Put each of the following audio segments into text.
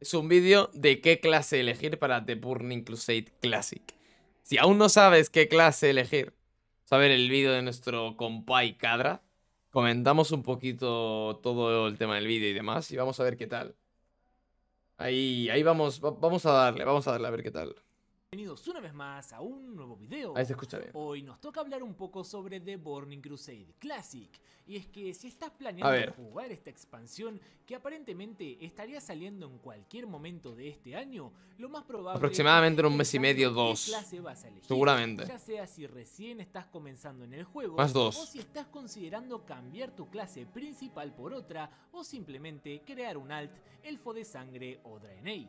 Es un vídeo de qué clase elegir para The Burning Crusade Classic. Si aún no sabes qué clase elegir, saber el vídeo de nuestro y Cadra. Comentamos un poquito todo el tema del vídeo y demás y vamos a ver qué tal. Ahí, ahí vamos, vamos a darle, vamos a darle a ver qué tal. Bienvenidos una vez más a un nuevo video. Hoy nos toca hablar un poco sobre The Burning Crusade Classic. Y es que si estás planeando jugar esta expansión, que aparentemente estaría saliendo en cualquier momento de este año, lo más probable... Aproximadamente en un mes y medio, dos. Clase elegir, Seguramente. Ya sea si recién estás comenzando en el juego, más dos. o si estás considerando cambiar tu clase principal por otra, o simplemente crear un alt, elfo de sangre o draenei.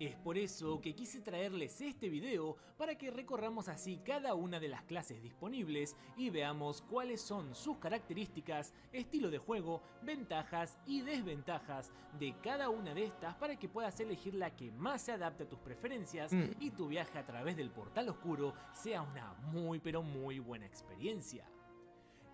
Es por eso que quise traerles este video para que recorramos así cada una de las clases disponibles y veamos cuáles son sus características, estilo de juego, ventajas y desventajas de cada una de estas para que puedas elegir la que más se adapte a tus preferencias mm. y tu viaje a través del portal oscuro sea una muy pero muy buena experiencia.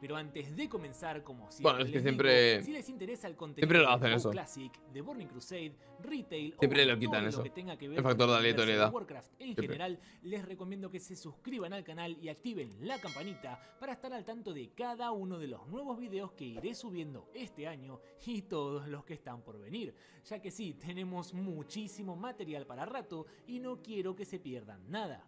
Pero antes de comenzar, como siempre, si les interesa el contenido de eso. Classic, de Burning Crusade, Retail o lo quitan que tenga que ver el factor con de Warcraft en general, les recomiendo que se suscriban al canal y activen la campanita para estar al tanto de cada uno de los nuevos videos que iré subiendo este año y todos los que están por venir, ya que sí, tenemos muchísimo material para rato y no quiero que se pierdan nada.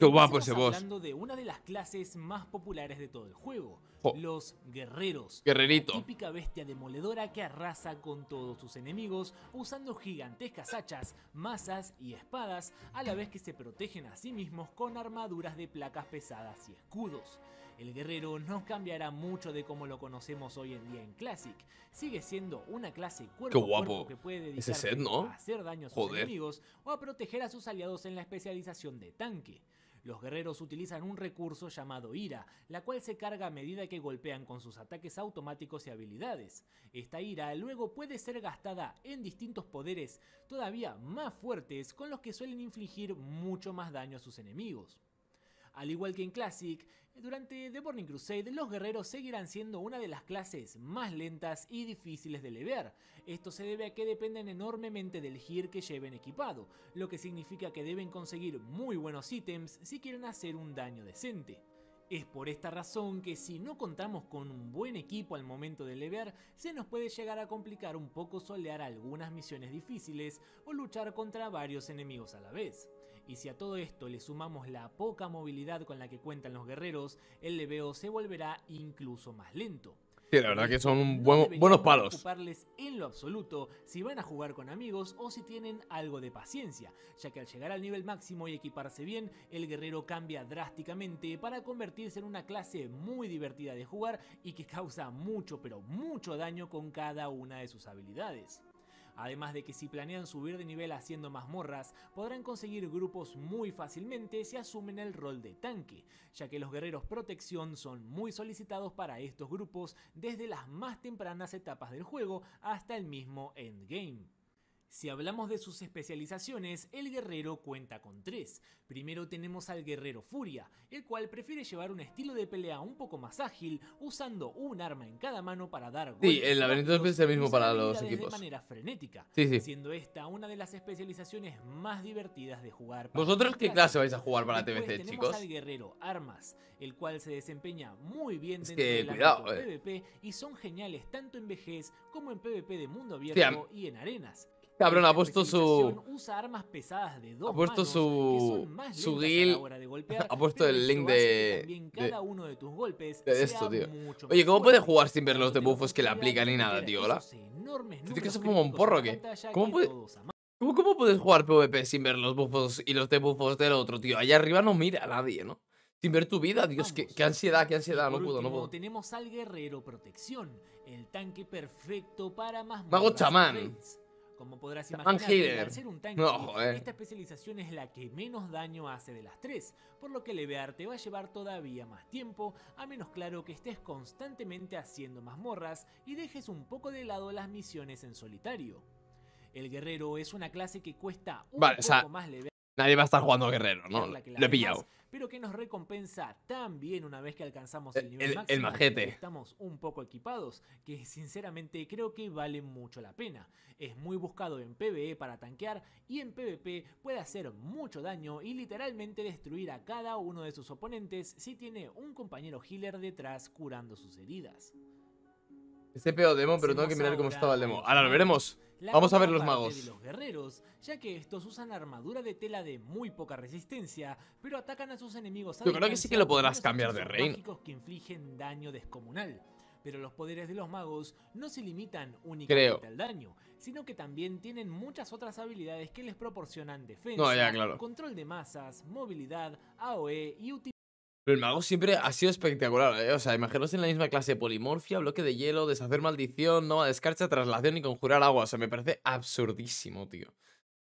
Estamos hablando de una de las clases más populares de todo el juego, los guerreros. Guerrerito. La típica bestia demoledora que arrasa con todos sus enemigos usando gigantescas hachas, masas y espadas, a la vez que se protegen a sí mismos con armaduras de placas pesadas y escudos. El guerrero no cambiará mucho de como lo conocemos hoy en día en Classic. Sigue siendo una clase cuerpo Qué Cuerpo que puede dedicarse a hacer daño a sus enemigos o a proteger a sus aliados en la especialización de tanque. Los guerreros utilizan un recurso llamado ira, la cual se carga a medida que golpean con sus ataques automáticos y habilidades. Esta ira luego puede ser gastada en distintos poderes todavía más fuertes con los que suelen infligir mucho más daño a sus enemigos. Al igual que en Classic, durante The Burning Crusade los guerreros seguirán siendo una de las clases más lentas y difíciles de levear. Esto se debe a que dependen enormemente del gear que lleven equipado, lo que significa que deben conseguir muy buenos ítems si quieren hacer un daño decente. Es por esta razón que si no contamos con un buen equipo al momento de levear, se nos puede llegar a complicar un poco solear algunas misiones difíciles o luchar contra varios enemigos a la vez. Y si a todo esto le sumamos la poca movilidad con la que cuentan los guerreros, el leveo se volverá incluso más lento. Sí, la verdad que son palos. no buenos palos. preocuparles en lo absoluto si van a jugar con amigos o si tienen algo de paciencia, ya que al llegar al nivel máximo y equiparse bien, el guerrero cambia drásticamente para convertirse en una clase muy divertida de jugar y que causa mucho pero mucho daño con cada una de sus habilidades. Además de que si planean subir de nivel haciendo mazmorras, podrán conseguir grupos muy fácilmente si asumen el rol de tanque, ya que los guerreros protección son muy solicitados para estos grupos desde las más tempranas etapas del juego hasta el mismo endgame. Si hablamos de sus especializaciones, el guerrero cuenta con tres. Primero tenemos al guerrero furia, el cual prefiere llevar un estilo de pelea un poco más ágil, usando un arma en cada mano para dar golpes. Sí, el laberinto es el mismo para los equipos. De manera frenética, sí, sí. siendo esta una de las especializaciones más divertidas de jugar. ¿Vosotros qué clase vais a jugar para TBC, tenemos al guerrero armas, el cual se desempeña muy bien del cuidado, PvP eh. y son geniales tanto en vejez como en PvP de mundo abierto y en arenas. Cabrón, ha puesto su. ha puesto su. su guild. Ha puesto el link de. de esto, tío. Oye, ¿cómo puedes jugar sin ver los debuffos que le aplican ni nada, tío? ¿Hola? tienes que ser como un porro o qué? ¿Cómo puedes jugar PvP sin ver los buffos y los debuffos del otro, tío? Allá arriba no mira a nadie, ¿no? Sin ver tu vida, Dios, qué, ansiedad, qué ansiedad, no no puedo. Tenemos al guerrero el tanque perfecto para Mago chamán. Como podrás imaginar, ser un tanque, esta especialización es la que menos daño hace de las tres, por lo que levear te va a llevar todavía más tiempo, a menos claro que estés constantemente haciendo mazmorras y dejes un poco de lado las misiones en solitario. El guerrero es una clase que cuesta un poco más levear. Nadie va a estar jugando guerrero, ¿no? Lo he pillado pero que nos recompensa tan bien una vez que alcanzamos el nivel máximo. Estamos un poco equipados, que sinceramente creo que vale mucho la pena. Es muy buscado en PvE para tanquear y en PvP puede hacer mucho daño y literalmente destruir a cada uno de sus oponentes si tiene un compañero healer detrás curando sus heridas. Este peo demo, pero tengo que mirar cómo estaba el demo. Ahora lo veremos. Vamos a ver los magos. los guerreros, ya que estos usan armadura de tela de muy poca resistencia, pero atacan a sus enemigos Yo creo que sí que lo podrás cambiar de reino. que infligen daño descomunal. Pero los poderes de los magos no se limitan únicamente al daño, sino que también tienen muchas otras habilidades que les proporcionan defensa, control de masas, movilidad, AOE y pero el mago siempre ha sido espectacular. ¿eh? O sea, imaginaos en la misma clase polimorfia, bloque de hielo, deshacer maldición, no de escarcha, traslación y conjurar agua. O sea, me parece absurdísimo, tío.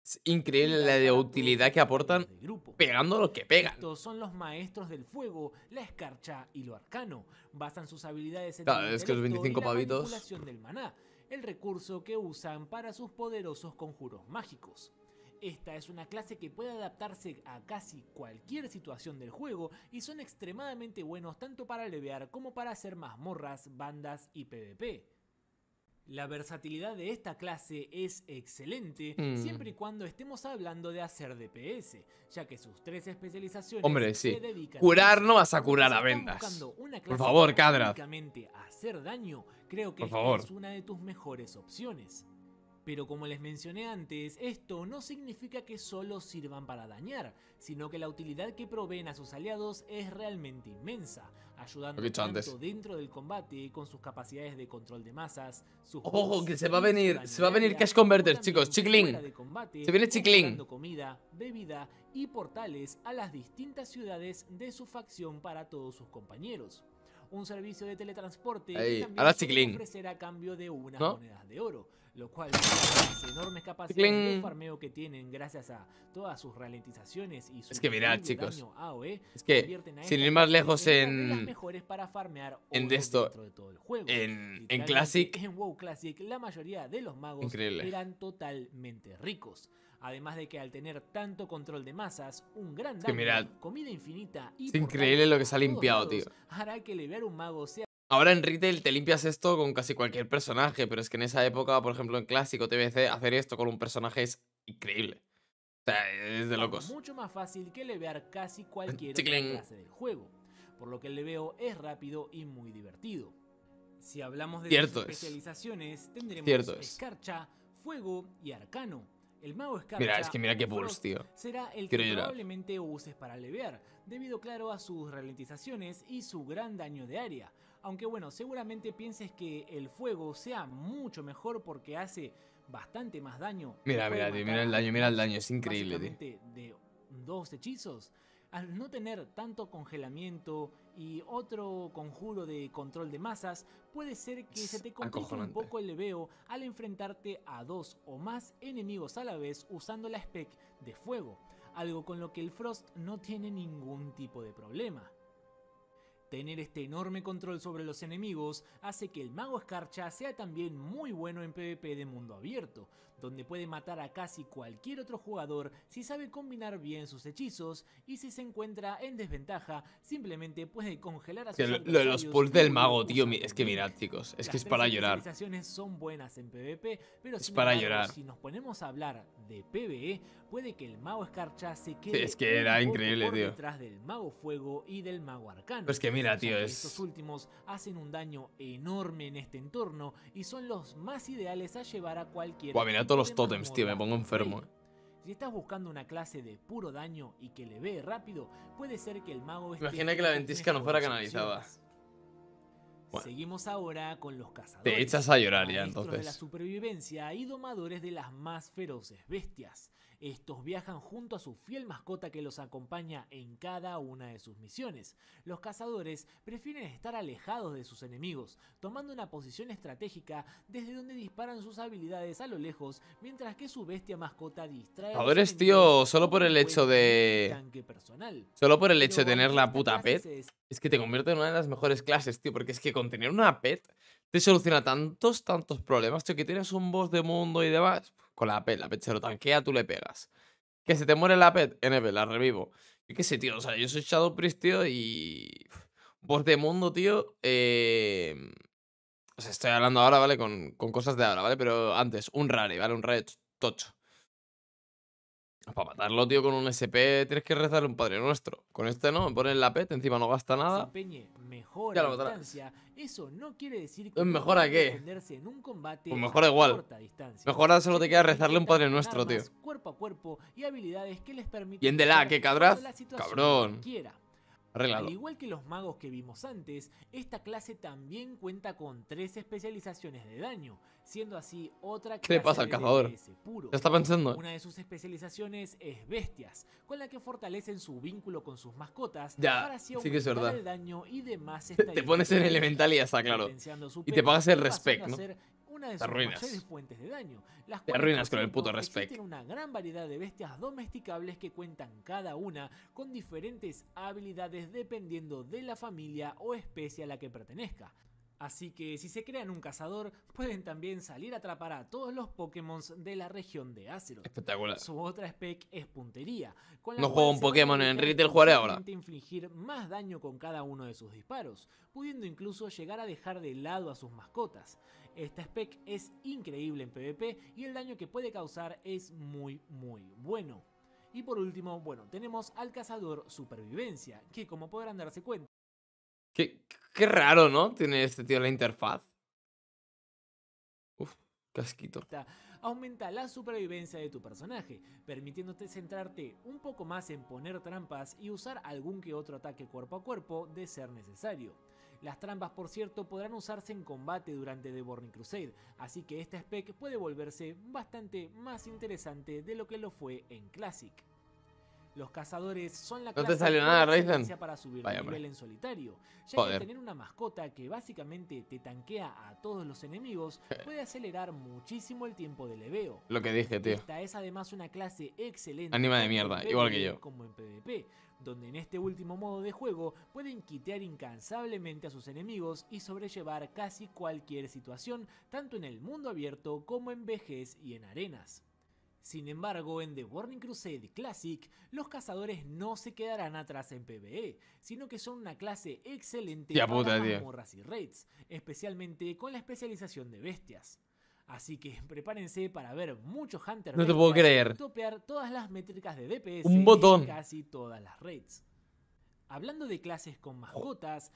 Es increíble la utilidad que aportan pegando lo que pegan. Estos son los maestros del fuego, la escarcha y lo arcano. Basan sus habilidades en claro, el es que los 25 pavitos. del maná, el recurso que usan para sus poderosos conjuros mágicos. Esta es una clase que puede adaptarse a casi cualquier situación del juego y son extremadamente buenos tanto para levear como para hacer mazmorras, bandas y PvP. La versatilidad de esta clase es excelente mm. siempre y cuando estemos hablando de hacer DPS, ya que sus tres especializaciones se dedican curar no vas a curar a vendas. Por favor, Cadra. hacer daño, creo que favor. es una de tus mejores opciones. Pero como les mencioné antes, esto no significa que solo sirvan para dañar, sino que la utilidad que proveen a sus aliados es realmente inmensa, ayudando tanto dentro del combate con sus capacidades de control de masas, su ¡Ojo, que se va a venir! Se va a venir Cash converter chicos, ¡Chiclín! Se viene Chiclín! comida, bebida y portales a las distintas ciudades de su facción para todos sus compañeros un servicio de teletransporte Ahí. también Ahora ofrecerá a cambio de unas ¿No? monedas de oro, lo cual las enormes capacidades de farmeo que tienen gracias a todas sus ralentizaciones y su es que mirad, chicos, daño e, es que sin ir más lejos en las mejores en esto de todo el juego. En, en Classic en WoW Classic la mayoría de los magos eran totalmente ricos. Además de que al tener tanto control de masas, un gran daño, comida infinita y... Es increíble lo que se ha limpiado, tío. Ahora en retail te limpias esto con casi cualquier personaje, pero es que en esa época, por ejemplo, en clásico TBC, hacer esto con un personaje es increíble. O sea, es de locos. Es mucho más fácil que levear casi cualquier clase del juego, por lo que el leveo es rápido y muy divertido. Si hablamos de especializaciones, tendremos escarcha, fuego y arcano, el mago Mira, es que mira qué pulse, tío. Será el que probablemente uses para aliviar, debido claro a sus ralentizaciones y su gran daño de área. Aunque bueno, seguramente pienses que el fuego sea mucho mejor porque hace bastante más daño. Mira, mira, tío, mira el daño, mira el daño, es increíble, tío. De dos hechizos, al no tener tanto congelamiento y otro conjuro de control de masas, puede ser que se te complique un poco el leveo al enfrentarte a dos o más enemigos a la vez usando la spec de fuego, algo con lo que el Frost no tiene ningún tipo de problema. Tener este enorme control sobre los enemigos hace que el mago escarcha sea también muy bueno en PvP de mundo abierto, donde puede matar a casi cualquier otro jugador si sabe combinar bien sus hechizos y si se encuentra en desventaja, simplemente puede congelar a sus Lo, los pulls del mago, tío, es que mirad, chicos, es que es para llorar. Las son buenas en PvP, pero es para llorar. si nos ponemos a hablar de PvE, puede que el mago escarcha se quede es que era increíble, detrás del mago fuego y del mago arcano. Pues que mira, tío, es... Estos últimos hacen un daño enorme en este entorno y son los más ideales a llevar a cualquier meto los tótems, tío, me pongo enfermo. Si estás buscando una clase de puro daño y que le ve rápido, puede ser que el mago... Imagina que la ventisca no fuera canalizada. Bueno. Seguimos ahora con los cazadores. Te echas a llorar ya, entonces. de la supervivencia y domadores de las más feroces bestias. Estos viajan junto a su fiel mascota que los acompaña en cada una de sus misiones. Los cazadores prefieren estar alejados de sus enemigos, tomando una posición estratégica desde donde disparan sus habilidades a lo lejos, mientras que su bestia mascota distrae... Cazadores, tío, solo por el hecho de... personal. Solo por el hecho de tener la puta pet. Es que te convierte en una de las mejores clases, tío, porque es que con tener una pet te soluciona tantos, tantos problemas, tío, que tienes un boss de mundo y demás con la pet. La pet se lo tanquea, tú le pegas. Que se te muere la pet, NP, la revivo. Yo qué sé, tío. O sea, yo soy Shadow Priest, tío, y. Por de mundo, tío. Eh. O sea, estoy hablando ahora, ¿vale? Con, con, cosas de ahora, ¿vale? Pero antes, un rare, ¿vale? Un rare tocho. Para matarlo, tío, con un SP tienes que rezarle un Padre Nuestro. Con este no, me ponen la PET, encima no gasta nada. mejora ya lo mejora qué? En un combate pues mejora igual. Mejora solo te queda rezarle un Padre Nuestro, tío. Cuerpo y en de la, que cabrón. Al igual que los magos que vimos antes, esta clase también cuenta con tres especializaciones de daño, siendo así otra que ¿Qué le pasa al cazador? Puro. Ya está pensando. Una de sus especializaciones es bestias, con la que fortalecen su vínculo con sus mascotas ya, para sí que es verdad. el daño y demás Te pones en elemental y ya claro. Y te pagas el respect, ¿no? una de sus mayores fuentes de daño. Las Te arruinas con el puto una gran variedad de bestias domesticables que cuentan cada una con diferentes habilidades dependiendo de la familia o especie a la que pertenezca. Así que si se crean un cazador, pueden también salir a atrapar a todos los Pokémon de la región de Azeroth. Espectacular. Su otra spec es puntería. Con la no juego un Pokémon en Retail, jugaré ahora. infligir más daño con cada uno de sus disparos, pudiendo incluso llegar a dejar de lado a sus mascotas. Esta spec es increíble en PvP y el daño que puede causar es muy muy bueno. Y por último, bueno, tenemos al cazador supervivencia, que como podrán darse cuenta... Qué, raro, ¿no? Tiene este tío la interfaz. Uf, casquito aumenta la supervivencia de tu personaje, permitiéndote centrarte un poco más en poner trampas y usar algún que otro ataque cuerpo a cuerpo de ser necesario. Las trampas, por cierto, podrán usarse en combate durante The Burning Crusade, así que esta spec puede volverse bastante más interesante de lo que lo fue en Classic. Los cazadores son la clase para subir nivel en solitario, ya que tener una mascota que básicamente te tanquea a todos los enemigos puede acelerar muchísimo el tiempo de leveo. Lo que dije, tío. Esta es además una clase excelente. Anima de mierda, igual que yo. Como en PvP, donde en este último modo de juego pueden quitear incansablemente a sus enemigos y sobrellevar casi cualquier situación, tanto en el mundo abierto como en vejez y en arenas. Sin embargo, en The Burning Crusade Classic, los cazadores no se quedarán atrás en PvE, sino que son una clase excelente para para mazmorras y raids, especialmente con la especialización de bestias. Así que prepárense para ver muchos hunters. no topear todas las métricas de DPS Un casi todas las raids. Hablando de clases con mascotas...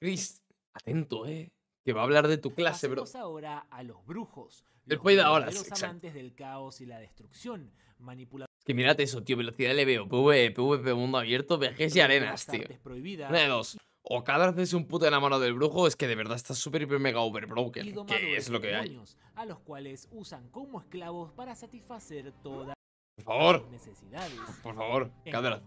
Chris, atento, eh que va a hablar de tu clase, Pasemos bro. ahora a los brujos. Los ahora, amantes del caos y la destrucción, manipuladores. que mirate eso, tío, velocidad le veo PvP pvp mundo abierto, vejez y arenas, tío. Prohibidas. Una dos. O cada vez es un puto enamorado del brujo, es que de verdad está súper hiper mega overbroken, que es lo que hay. A los cuales usan como esclavos para satisfacer todas Por favor. necesidades. Por favor, Cadra.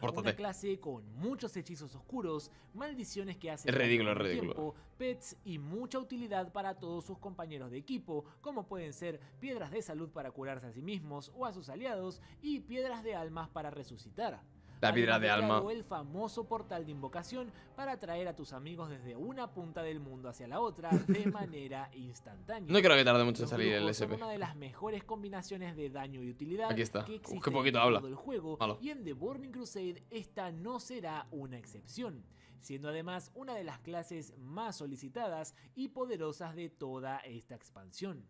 Una clase con muchos hechizos oscuros, maldiciones que hacen ridículo, ridículo. tiempo, pets y mucha utilidad para todos sus compañeros de equipo, como pueden ser piedras de salud para curarse a sí mismos o a sus aliados y piedras de almas para resucitar. La piedra de alma. El famoso portal de invocación para atraer a tus amigos desde una punta del mundo hacia la otra de manera instantánea. No creo que tarde mucho en salir el SP. una de las mejores combinaciones de daño y utilidad que existe poquito en habla. todo el juego y en The Burning Crusade esta no será una excepción, siendo además una de las clases más solicitadas y poderosas de toda esta expansión.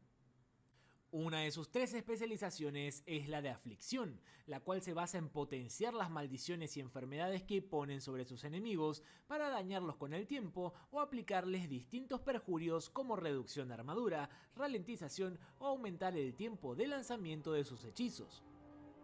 Una de sus tres especializaciones es la de aflicción, la cual se basa en potenciar las maldiciones y enfermedades que ponen sobre sus enemigos para dañarlos con el tiempo o aplicarles distintos perjurios como reducción de armadura, ralentización o aumentar el tiempo de lanzamiento de sus hechizos.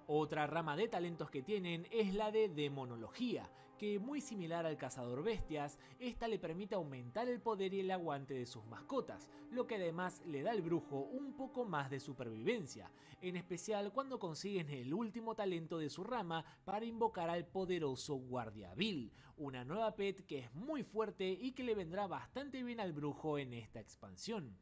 Otra rama de talentos que tienen es la de demonología, que muy similar al cazador bestias, esta le permite aumentar el poder y el aguante de sus mascotas, lo que además le da al brujo un poco más de supervivencia, en especial cuando consiguen el último talento de su rama para invocar al poderoso Guardia una nueva pet que es muy fuerte y que le vendrá bastante bien al brujo en esta expansión.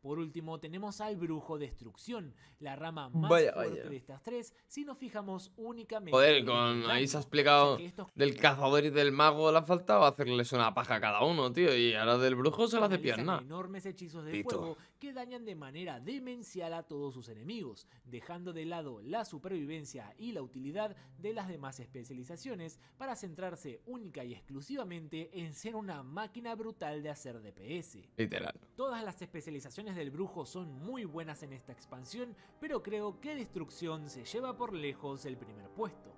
Por último, tenemos al brujo destrucción, la rama más fuerte de estas tres, si nos fijamos únicamente. Joder, con ahí se ha explicado del cazador y del mago le ha faltado hacerles una paja a cada uno, tío, y ahora del brujo se la hace pierna. Enormes hechizos de fuego que dañan de manera demencial a todos sus enemigos, dejando de lado la supervivencia y la utilidad de las demás especializaciones para centrarse única y exclusivamente en ser una máquina brutal de hacer DPS. Literal. Todas las especializaciones del brujo son muy buenas en esta expansión, pero creo que Destrucción se lleva por lejos el primer puesto.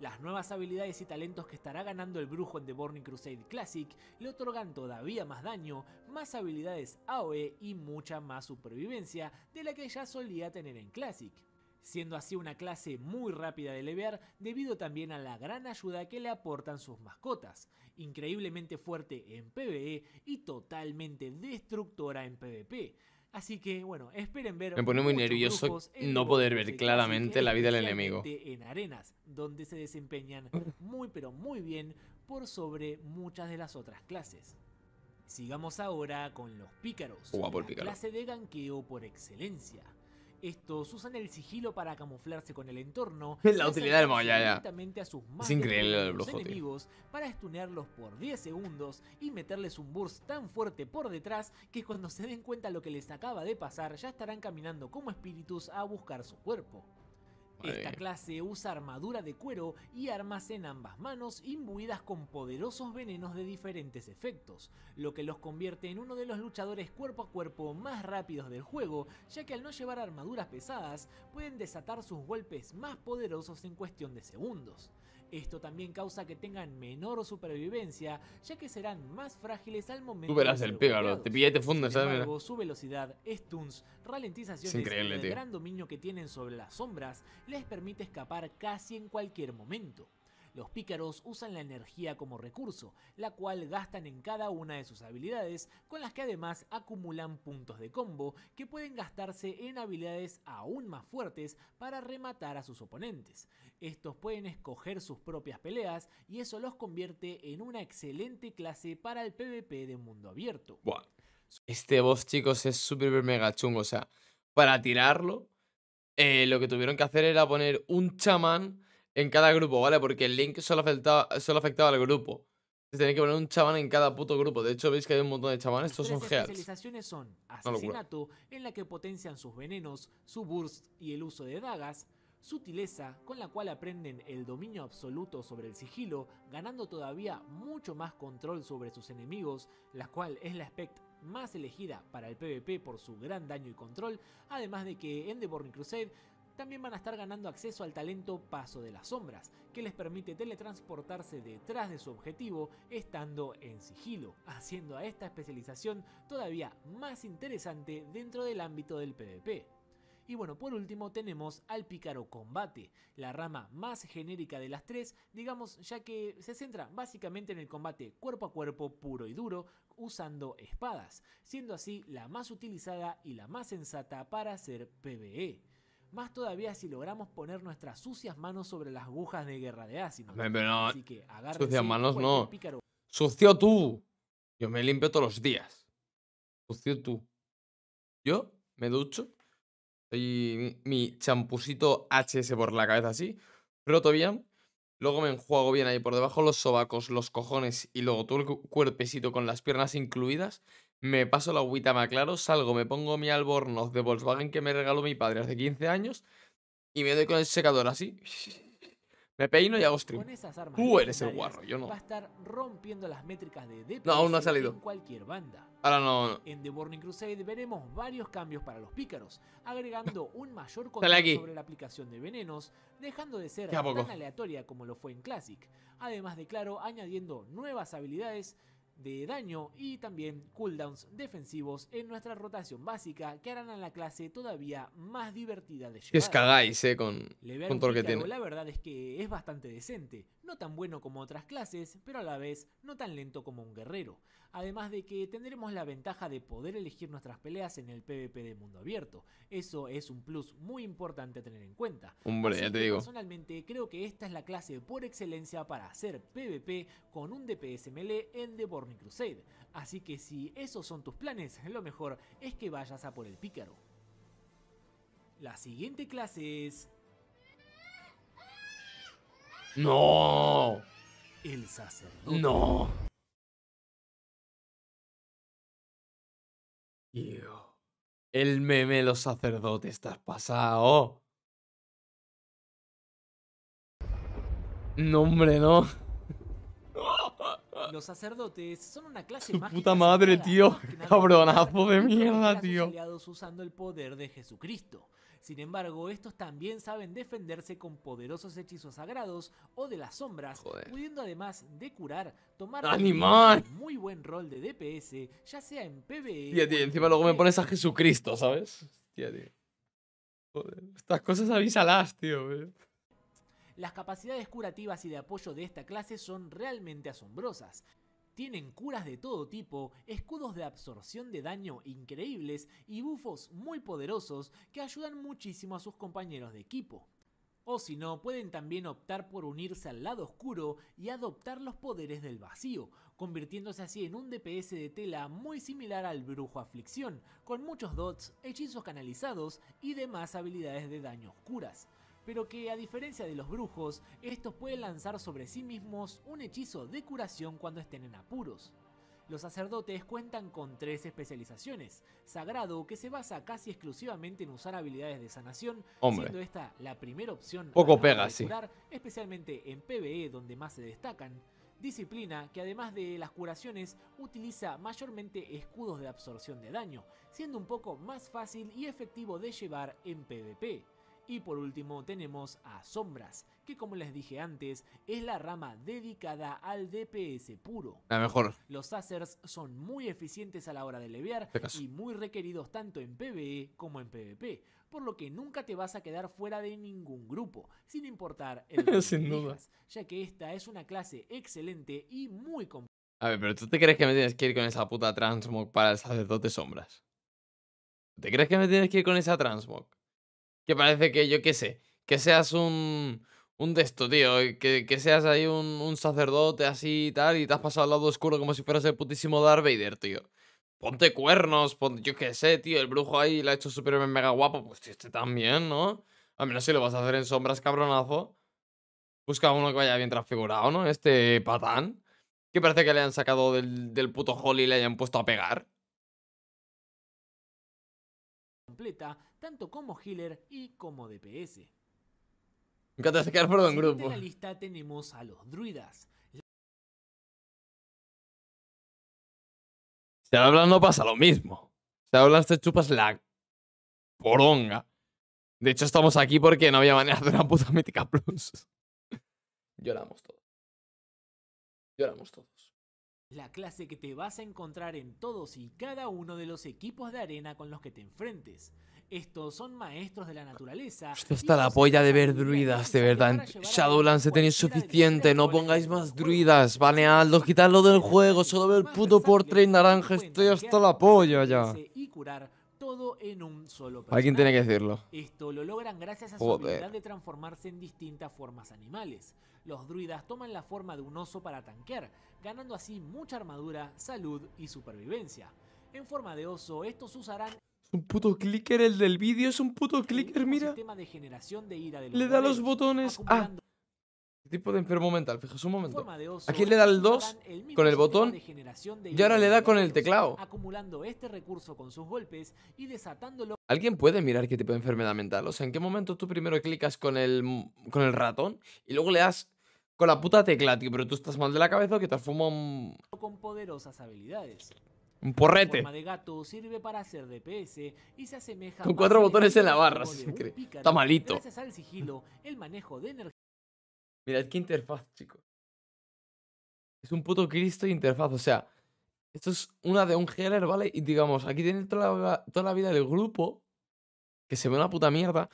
Las nuevas habilidades y talentos que estará ganando el brujo en The Burning Crusade Classic le otorgan todavía más daño, más habilidades AoE y mucha más supervivencia de la que ya solía tener en Classic siendo así una clase muy rápida de levear debido también a la gran ayuda que le aportan sus mascotas, increíblemente fuerte en PvE y totalmente destructora en PvP. Así que bueno, esperen ver. Me pone muy nervioso no poder ver claramente la vida del enemigo. En arenas, donde se desempeñan muy pero muy bien por sobre muchas de las otras clases. Sigamos ahora con los pícaros, la clase de ganqueo por excelencia. Estos usan el sigilo para camuflarse con el entorno. La utilidad del A sus es enemigos Para estunearlos por 10 segundos y meterles un burst tan fuerte por detrás que cuando se den cuenta lo que les acaba de pasar, ya estarán caminando como espíritus a buscar su cuerpo. Esta clase usa armadura de cuero y armas en ambas manos imbuidas con poderosos venenos de diferentes efectos, lo que los convierte en uno de los luchadores cuerpo a cuerpo más rápidos del juego, ya que al no llevar armaduras pesadas pueden desatar sus golpes más poderosos en cuestión de segundos. Esto también causa que tengan menor supervivencia, ya que serán más frágiles al momento. Tú verás el te te Sin su velocidad, stuns, ralentizaciones y el gran dominio que tienen sobre las sombras les permite escapar casi en cualquier momento. Los pícaros usan la energía como recurso, la cual gastan en cada una de sus habilidades, con las que además acumulan puntos de combo que pueden gastarse en habilidades aún más fuertes para rematar a sus oponentes. Estos pueden escoger sus propias peleas y eso los convierte en una excelente clase para el PvP de mundo abierto. Este boss, chicos, es súper mega chungo. O sea, para tirarlo, eh, lo que tuvieron que hacer era poner un chamán en cada grupo, ¿vale? Porque el link solo afectaba, solo afectaba al grupo. Se tenía que poner un chamán en cada puto grupo. De hecho, veis que hay un montón de chamanes. Estos son heads. Las especializaciones son asesinato, en la que potencian sus venenos, su burst y el uso de dagas. Sutileza, con la cual aprenden el dominio absoluto sobre el sigilo, ganando todavía mucho más control sobre sus enemigos, la cual es la aspect más elegida para el PvP por su gran daño y control, además de que en The Burning Crusade también van a estar ganando acceso al talento Paso de las Sombras, que les permite teletransportarse detrás de su objetivo estando en sigilo, haciendo a esta especialización todavía más interesante dentro del ámbito del PvP. Y bueno, por último tenemos al Pícaro Combate, la rama más genérica de las tres, digamos, ya que se centra básicamente en el combate cuerpo a cuerpo puro y duro usando espadas, siendo así la más utilizada y la más sensata para hacer PvE más todavía si logramos poner nuestras sucias manos sobre las agujas de guerra de Asimov. Así que Sucias manos no. Sucio tú. Yo me limpio todos los días. Sucio tú. Yo me ducho. y mi champusito HS por la cabeza así. Pero bien. Luego me enjuago bien ahí por debajo los sobacos, los cojones y luego todo el cuerpecito con las piernas incluidas me paso la agüita, me aclaro, salgo, me pongo mi albornoz de Volkswagen que me regaló mi padre hace 15 años y me doy con el secador así. Me peino y hago stream. Tú eres el guarro, yo no. Va a estar rompiendo las métricas de DPS no, aún no ha salido. en cualquier banda. Ahora no, En The Burning Crusade veremos varios cambios para los pícaros, agregando un mayor control sobre la aplicación de venenos, dejando de ser tan aleatoria como lo fue en Classic. Además de claro, añadiendo nuevas habilidades de daño y también cooldowns defensivos en nuestra rotación básica que harán a la clase todavía más divertida de llevar. Es cagáis, eh, con, con que La verdad es que es bastante decente, no tan bueno como otras clases, pero a la vez no tan lento como un guerrero, además de que tendremos la ventaja de poder elegir nuestras peleas en el PvP de mundo abierto, eso es un plus muy importante a tener en cuenta. Hombre, ya te digo. Personalmente creo que esta es la clase por excelencia para hacer PvP con un DPS melee en The Burning Crusade, así que si esos son tus planes, lo mejor es que vayas a por el pícaro. La siguiente clase es no. El sacerdote. No. el meme lo los estás pasado. No, hombre, no. Ah. Los sacerdotes son una clase Su puta madre, tío. Cabronazo de mierda, tío. usando el poder de Jesucristo. Sin embargo, estos también saben defenderse con poderosos hechizos sagrados o de las sombras, pudiendo además de curar, tomar ¡Animal! un muy buen rol de DPS, ya sea en PvE. Tía, tía, encima luego me e. pones a Jesucristo, ¿sabes? Tía, tío. Joder, estas cosas avísalas, tío las capacidades curativas y de apoyo de esta clase son realmente asombrosas. Tienen curas de todo tipo, escudos de absorción de daño increíbles y bufos muy poderosos que ayudan muchísimo a sus compañeros de equipo. O si no, pueden también optar por unirse al lado oscuro y adoptar los poderes del vacío, convirtiéndose así en un DPS de tela muy similar al brujo aflicción, con muchos dots, hechizos canalizados y demás habilidades de daño oscuras pero que a diferencia de los brujos, estos pueden lanzar sobre sí mismos un hechizo de curación cuando estén en apuros. Los sacerdotes cuentan con tres especializaciones. Sagrado, que se basa casi exclusivamente en usar habilidades de sanación, siendo esta la primera opción Poco pega, especialmente en PvE donde más se destacan. Disciplina, que además de las curaciones, utiliza mayormente escudos de absorción de daño, siendo un poco más fácil y efectivo de llevar en PvP. Y por último tenemos a Sombras, que como les dije antes, es la rama dedicada al DPS puro. La mejor. Los Acers son muy eficientes a la hora de levear y muy requeridos tanto en PvE como en PvP, por lo que nunca te vas a quedar fuera de ningún grupo, sin importar el sin dudas ya que esta es una clase excelente y muy compleja. A ver, pero ¿tú te crees que me tienes que ir con esa puta transmog para el sacerdote sombras? ¿Te crees que me tienes que ir con esa transmog? que parece que, yo qué sé, que seas un, un de esto, tío, que, seas ahí un, un, sacerdote así y tal, y te has pasado al lado oscuro como si fueras el putísimo Darth Vader, tío. Ponte cuernos, ponte, yo qué sé, tío, el brujo ahí lo ha hecho súper mega guapo, pues este también, ¿no? A menos si lo vas a hacer en sombras, cabronazo. Busca uno que vaya bien transfigurado, ¿no? Este patán. Que parece que le han sacado del, del puto Holly y le hayan puesto a pegar. Completa tanto como healer y como DPS. Me encanta quedar por un grupo. En la lista tenemos a los druidas. Si hablas no pasa lo mismo. Si hablas te chupas la poronga. De hecho estamos aquí porque no había manera de una puta mítica plus. Lloramos todos. Lloramos todos la clase que te vas a encontrar en todos y cada uno de los equipos de arena con los que te enfrentes. Estos son maestros de la naturaleza. Esto pues está la polla de ver druidas, de verdad. Shadowlands he suficiente, no pongáis más druidas. Banealdos, quitadlo del juego, solo veo el puto portrait naranja, estoy hasta la polla ya todo en un solo personaje. Alguien tiene que decirlo. Esto lo logran gracias a su habilidad de transformarse en distintas formas animales. Los druidas toman la forma de un oso para tanquear, ganando así mucha armadura, salud y supervivencia. En forma de oso, estos usarán un puto clicker el del vídeo, es un puto clicker, mira. De de Le da los botones. A... Ah, Tipo de enfermo mental, fijaos un momento. Aquí le da el 2 con el botón y ahora le da con el teclado. Este ¿Alguien puede mirar qué tipo de enfermedad mental? O sea, ¿en qué momento tú primero clicas con el, con el ratón y luego le das con la puta tecla, tío? Pero tú estás mal de la cabeza o que te has un... Con poderosas habilidades. Un porrete. Con cuatro botones en la barra. Está malito. Gracias al sigilo, el manejo de energía Mirad qué interfaz, chicos. Es un puto Cristo interfaz. O sea, esto es una de un healer, ¿vale? Y digamos, aquí tiene toda la, toda la vida del grupo, que se ve una puta mierda.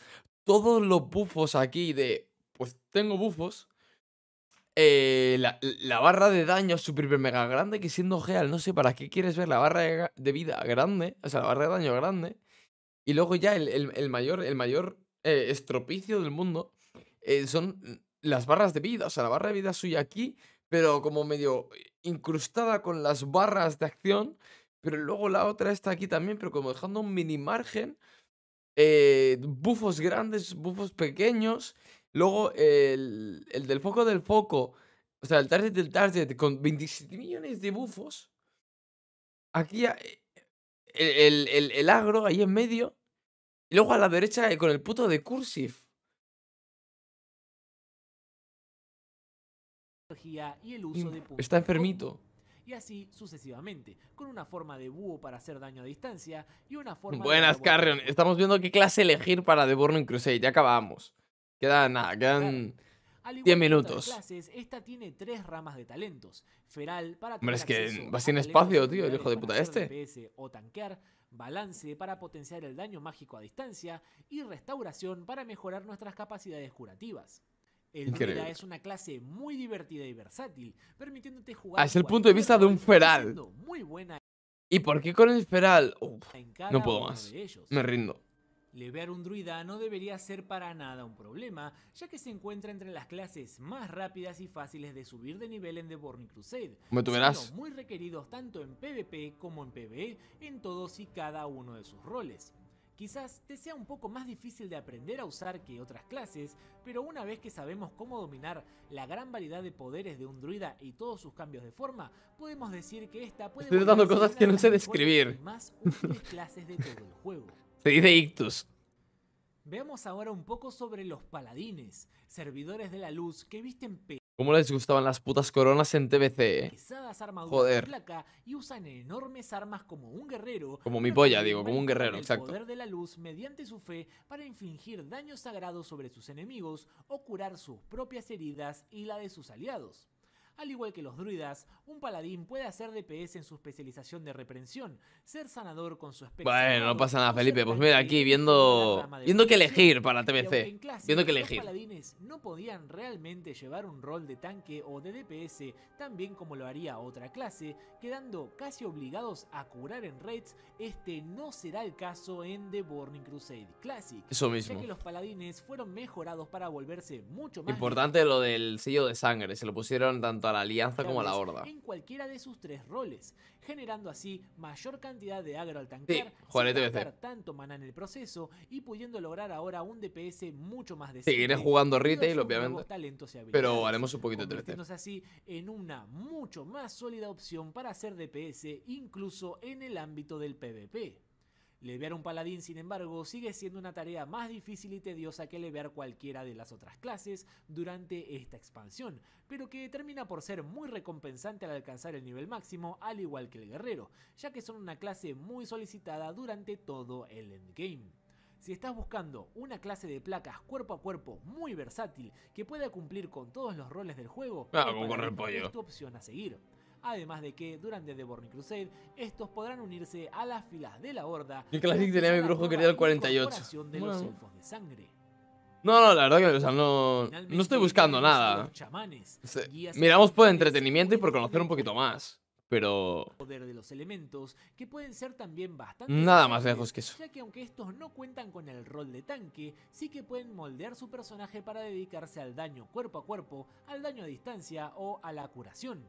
Todos los bufos aquí de, pues tengo bufos. Eh, la, barra de daño super mega grande, que siendo heal, no sé para qué quieres ver la barra de, vida grande, o sea, la barra de daño grande. Y luego ya el, mayor, el mayor eh, estropicio del mundo eh, son las barras de vida, o sea, la barra de vida suya aquí, pero como medio incrustada con las barras de acción, pero luego la otra está aquí también, pero como dejando un mini margen, eh, bufos grandes, bufos pequeños, luego el, el, del foco del foco, o sea, el target del target con 27 millones de bufos, aquí eh, el, el, agro ahí en medio, y luego a la derecha eh, con el puto de cursive. y el uso de Está enfermito. Y así sucesivamente, con una forma de búho para hacer daño a distancia y una forma Buenas, Carrion. Estamos viendo qué clase elegir para The Burning Crusade. Ya acabamos. nada, quedan... 10 minutos. esta tiene tres ramas de talentos. Feral para Hombre, que va espacio, tío, el hijo de puta este. DPS o tanquear, balance para potenciar el daño mágico a distancia y restauración para mejorar nuestras capacidades curativas. El es una clase muy divertida y versátil, permitiéndote jugar. Ah, es el punto de vista de un feral. Muy buena. ¿Y por qué con el feral? Uf, no puedo más. Me rindo. Levear un druida no debería ser para nada un problema, ya que se encuentra entre las clases más rápidas y fáciles de subir de nivel en The Burning Crusade. Me muy requeridos tanto en PvP como en PvE en todos y cada uno de sus roles. Quizás te sea un poco más difícil de aprender a usar que otras clases, pero una vez que sabemos cómo dominar la gran variedad de poderes de un druida y todos sus cambios de forma, podemos decir que esta puede ser una cosas que no sé Más clases de todo el juego. Se dice ictus. Veamos ahora un poco sobre los paladines, servidores de la luz que visten ¿Cómo les gustaban las putas coronas en TBC, eh? Joder. Y usan enormes armas como un guerrero. Como mi polla, digo, como un guerrero, exacto. poder de la luz mediante su fe para infligir daños sagrados sobre sus enemigos o curar sus propias heridas y la de sus aliados. Al igual que los druidas, un paladín puede hacer DPS en su especialización de reprensión, ser sanador con su especie. Bueno, no pasa nada, Felipe. Pues mira, aquí viendo viendo que elegir para TBC. viendo que elegir. Los paladines no podían realmente llevar un rol de tanque o de DPS tan bien como lo haría otra clase, quedando casi obligados a curar en raids. Este no será el caso en The Burning Crusade Classic. Eso mismo. Ya que los paladines fueron mejorados para volverse mucho más. Importante lo del sello de sangre. Se lo pusieron tanto la alianza como a la horda. En cualquiera de sus tres roles, generando así mayor cantidad de agro al tanquear, sí, sin gastar tanto mana en el proceso y pudiendo lograr ahora un DPS mucho más decente. Seguiré jugando retail, obviamente, pero haremos un poquito de TLT. así en una mucho más sólida opción para hacer DPS incluso en el ámbito del PvP. Levear un paladín, sin embargo, sigue siendo una tarea más difícil y tediosa que levear cualquiera de las otras clases durante esta expansión, pero que termina por ser muy recompensante al alcanzar el nivel máximo, al igual que el guerrero, ya que son una clase muy solicitada durante todo el endgame. Si estás buscando una clase de placas cuerpo a cuerpo muy versátil que pueda cumplir con todos los roles del juego, ah, es tu opción a seguir además de que durante The Burning Crusade estos podrán unirse a las filas de la Horda. El clásico tenía mi brujo querido el 48. No, no, la verdad que no, estoy buscando nada. Miramos por entretenimiento y por conocer un poquito más pero poder de los elementos que pueden ser también bastante nada más lejos que eso ya que aunque estos no cuentan con el rol de tanque sí que pueden moldear su personaje para dedicarse al daño cuerpo a cuerpo al daño a distancia o a la curación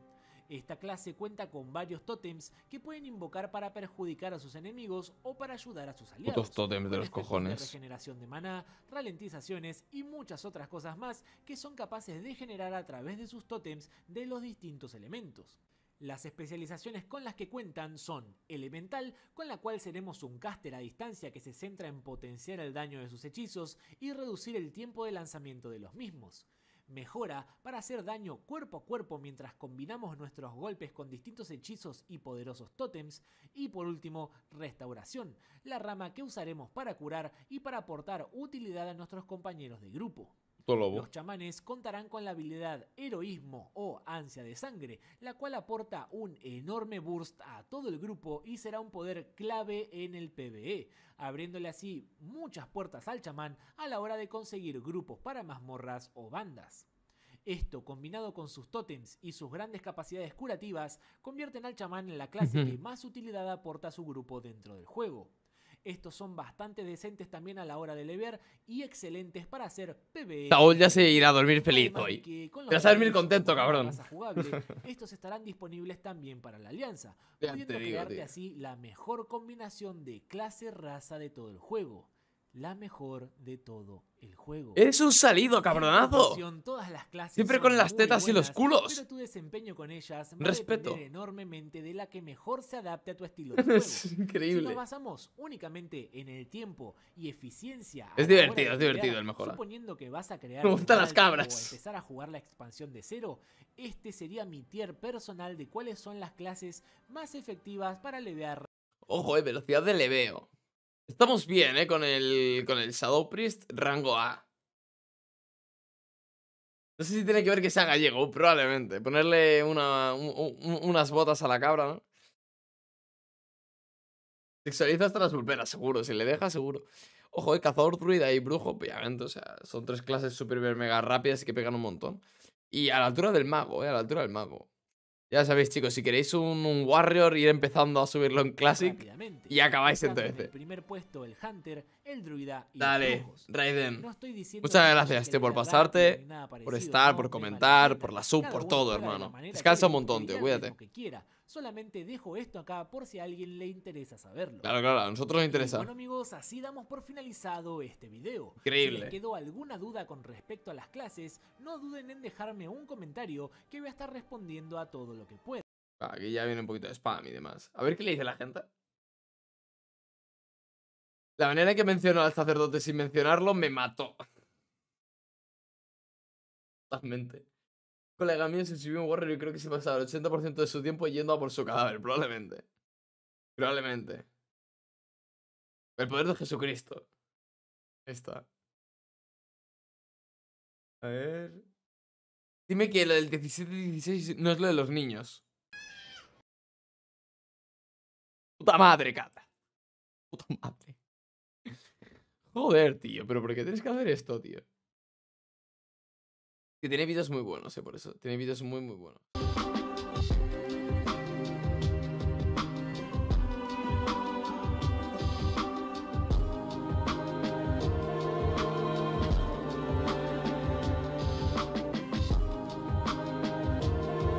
esta clase cuenta con varios tótems que pueden invocar para perjudicar a sus enemigos o para ayudar a sus aliados. Putos tótems de los cojones. De regeneración de maná, ralentizaciones y muchas otras cosas más que son capaces de generar a través de sus tótems de los distintos elementos. Las especializaciones con las que cuentan son Elemental, con la cual seremos un caster a distancia que se centra en potenciar el daño de sus hechizos y reducir el tiempo de lanzamiento de los mismos mejora para hacer daño cuerpo a cuerpo mientras combinamos nuestros golpes con distintos hechizos y poderosos tótems. Y por último, restauración, la rama que usaremos para curar y para aportar utilidad a nuestros compañeros de grupo. Los chamanes contarán con la habilidad heroísmo o ansia de sangre, la cual aporta un enorme burst a todo el grupo y será un poder clave en el PvE, abriéndole así muchas puertas al chamán a la hora de conseguir grupos para mazmorras o bandas. Esto, combinado con sus tótems y sus grandes capacidades curativas, convierten al chamán en la clase que más utilidad aporta a su grupo dentro del juego. Estos son bastante decentes también a la hora de leer y excelentes para hacer PvE. Saúl ya se irá a dormir feliz hoy. vas a dormir contento, cabrón. estos estarán disponibles también para la alianza, pudiendo quedarte así la mejor combinación de clase-raza de todo el juego la mejor de todo el juego. Es un salido, cabronazo. Siempre con las tetas y los culos. Pero tu desempeño con ellas Respeto. enormemente de la que mejor se adapte a tu estilo de juego. es increíble. Si nos basamos únicamente en el tiempo y eficiencia. Es divertido, es divertido el mejor. Suponiendo que vas a crear Me las cabras. O empezar a jugar la expansión de cero, este sería mi tier personal de cuáles son las clases más efectivas para levear. Ojo, eh, velocidad de leveo. Estamos bien, ¿eh? Con el, con el Shadow Priest, rango A. No sé si tiene que ver que sea gallego, probablemente. Ponerle unas botas a la cabra, ¿no? Sexualiza hasta las pulperas, seguro. Si le deja, seguro. Ojo, ¿eh? cazador, druida y brujo, obviamente. O sea, son tres clases super mega rápidas y que pegan un montón. Y a la altura del mago, ¿eh? A la altura del mago. Ya sabéis, chicos, si queréis un, Warrior, ir empezando a subirlo en Classic y acabáis entonces. el primer puesto, el Hunter el druida y Dale, los Raiden. No Muchas gracias, tío, por pasarte, por estar, por comentar, por la sub, por todo, hermano. Descansa un montón, tío, cuídate. Que quiera. Solamente dejo esto acá por si alguien le interesa saberlo. Claro, claro, a nosotros nos interesa. bueno, amigos, así damos por finalizado este video. Increíble. Si les quedó alguna duda con respecto a las clases, no duden en dejarme un comentario que voy a estar respondiendo a todo lo que pueda. Aquí ah, ya viene un poquito de spam y demás. A ver qué le dice la gente. La manera en que mencionó al sacerdote sin mencionarlo me mató. Totalmente. Un colega mío se subió un Warrior y creo que se pasaba el 80% de su tiempo yendo a por su cadáver, probablemente. Probablemente. El poder de Jesucristo. Ahí está. A ver. Dime que lo del 17-16 no es lo de los niños. Puta madre, cata. Puta madre. Joder, tío, pero ¿por qué tienes que hacer esto, tío? Que tiene videos muy buenos, eh, por eso. Tiene videos muy, muy buenos.